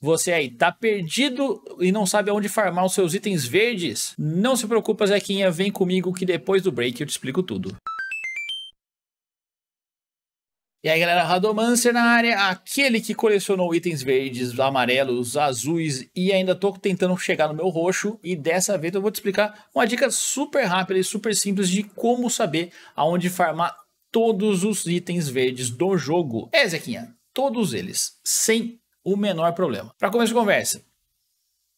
Você aí tá perdido e não sabe aonde farmar os seus itens verdes? Não se preocupa, Zequinha, vem comigo que depois do break eu te explico tudo. E aí galera, Radomancer na área, aquele que colecionou itens verdes, amarelos, azuis e ainda tô tentando chegar no meu roxo e dessa vez eu vou te explicar uma dica super rápida e super simples de como saber aonde farmar todos os itens verdes do jogo. É Zequinha, todos eles, sem o menor problema. Para começar a conversa,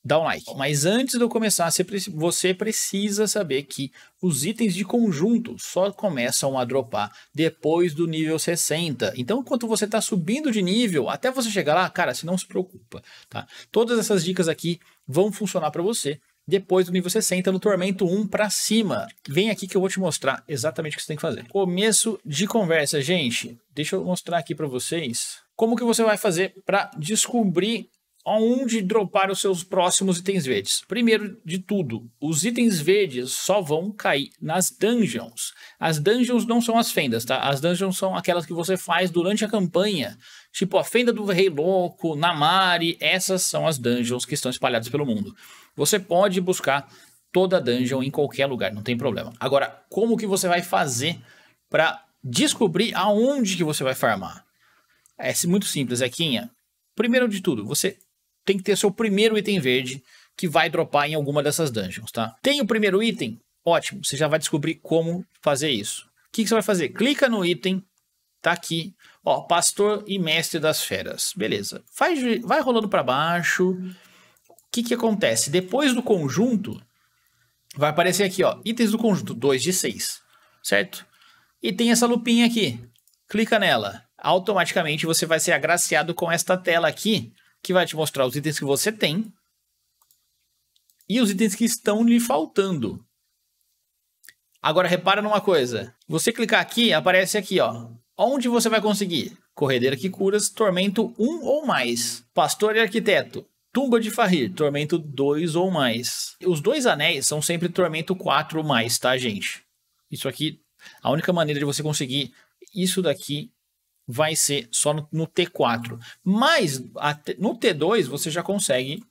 dá um like. Mas antes de eu começar, você precisa saber que os itens de conjunto só começam a dropar depois do nível 60. Então, enquanto você está subindo de nível, até você chegar lá, cara, se não se preocupa, tá? Todas essas dicas aqui vão funcionar para você depois do nível 60 no Tormento 1 para cima. Vem aqui que eu vou te mostrar exatamente o que você tem que fazer. Começo de conversa, gente. Deixa eu mostrar aqui para vocês como que você vai fazer para descobrir aonde dropar os seus próximos itens verdes. Primeiro de tudo, os itens verdes só vão cair nas dungeons. As dungeons não são as fendas, tá? As dungeons são aquelas que você faz durante a campanha. Tipo a Fenda do Rei Louco, Namari, essas são as dungeons que estão espalhadas pelo mundo. Você pode buscar toda a dungeon em qualquer lugar, não tem problema. Agora, como que você vai fazer para descobrir aonde que você vai farmar? É muito simples, Zequinha. Primeiro de tudo, você tem que ter seu primeiro item verde que vai dropar em alguma dessas dungeons, tá? Tem o primeiro item? Ótimo, você já vai descobrir como fazer isso. O que, que você vai fazer? Clica no item, tá aqui, ó, pastor e mestre das feras. Beleza. Faz, vai rolando para baixo. O que, que acontece? Depois do conjunto, vai aparecer aqui, ó, itens do conjunto, 2 de 6, certo? E tem essa lupinha aqui. Clica nela automaticamente você vai ser agraciado com esta tela aqui, que vai te mostrar os itens que você tem e os itens que estão lhe faltando. Agora repara numa coisa. Você clicar aqui, aparece aqui, ó. Onde você vai conseguir? Corredeira que curas, tormento 1 ou mais. Pastor e arquiteto. Tumba de Farrir, tormento 2 ou mais. Os dois anéis são sempre tormento 4 ou mais, tá, gente? Isso aqui, a única maneira de você conseguir isso daqui vai ser só no, no T4. Mas no T2 você já consegue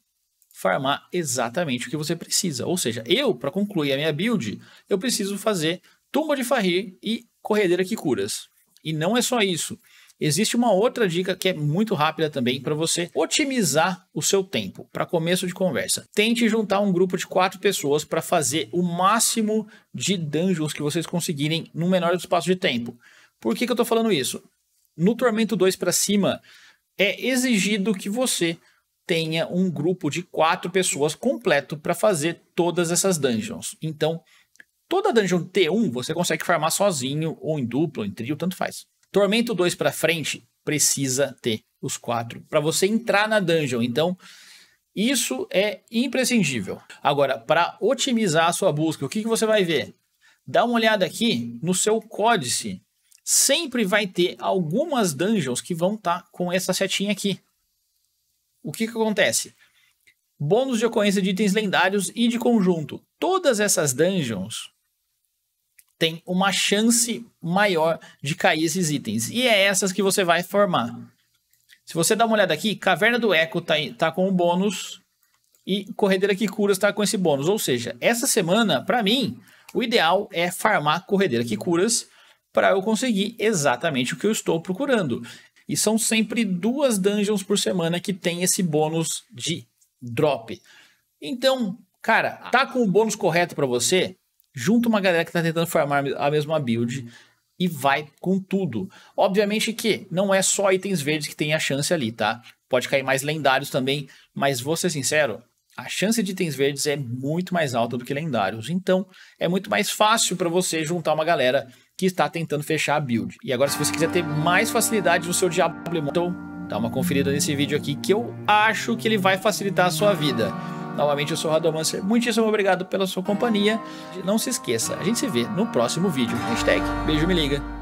farmar exatamente o que você precisa. Ou seja, eu, para concluir a minha build, eu preciso fazer tumba de farrir e corredeira que curas. E não é só isso. Existe uma outra dica que é muito rápida também para você otimizar o seu tempo. Para começo de conversa, tente juntar um grupo de quatro pessoas para fazer o máximo de dungeons que vocês conseguirem no menor espaço de tempo. Por que, que eu estou falando isso? no Tormento 2 para cima, é exigido que você tenha um grupo de quatro pessoas completo para fazer todas essas dungeons. Então, toda dungeon T1 você consegue farmar sozinho, ou em duplo, ou em trio, tanto faz. Tormento 2 para frente precisa ter os quatro para você entrar na dungeon. Então, isso é imprescindível. Agora, para otimizar a sua busca, o que, que você vai ver? Dá uma olhada aqui no seu códice sempre vai ter algumas dungeons que vão estar tá com essa setinha aqui. O que, que acontece? Bônus de ocorrência de itens lendários e de conjunto. Todas essas dungeons têm uma chance maior de cair esses itens. E é essas que você vai formar. Se você dá uma olhada aqui, Caverna do Eco está tá com o um bônus e Corredeira que Cura está com esse bônus. Ou seja, essa semana, para mim, o ideal é farmar Corredeira que Curas para eu conseguir exatamente o que eu estou procurando. E são sempre duas dungeons por semana que tem esse bônus de drop. Então, cara, tá com o bônus correto para você? Junta uma galera que tá tentando farmar a mesma build e vai com tudo. Obviamente que não é só itens verdes que tem a chance ali, tá? Pode cair mais lendários também, mas vou ser sincero, a chance de itens verdes é muito mais alta do que lendários. Então, é muito mais fácil para você juntar uma galera que está tentando fechar a build. E agora, se você quiser ter mais facilidade no seu Diablo Immortal, dá uma conferida nesse vídeo aqui que eu acho que ele vai facilitar a sua vida. Novamente, eu sou o Radomancer. Muitíssimo obrigado pela sua companhia. Não se esqueça, a gente se vê no próximo vídeo. Hashtag beijo me liga.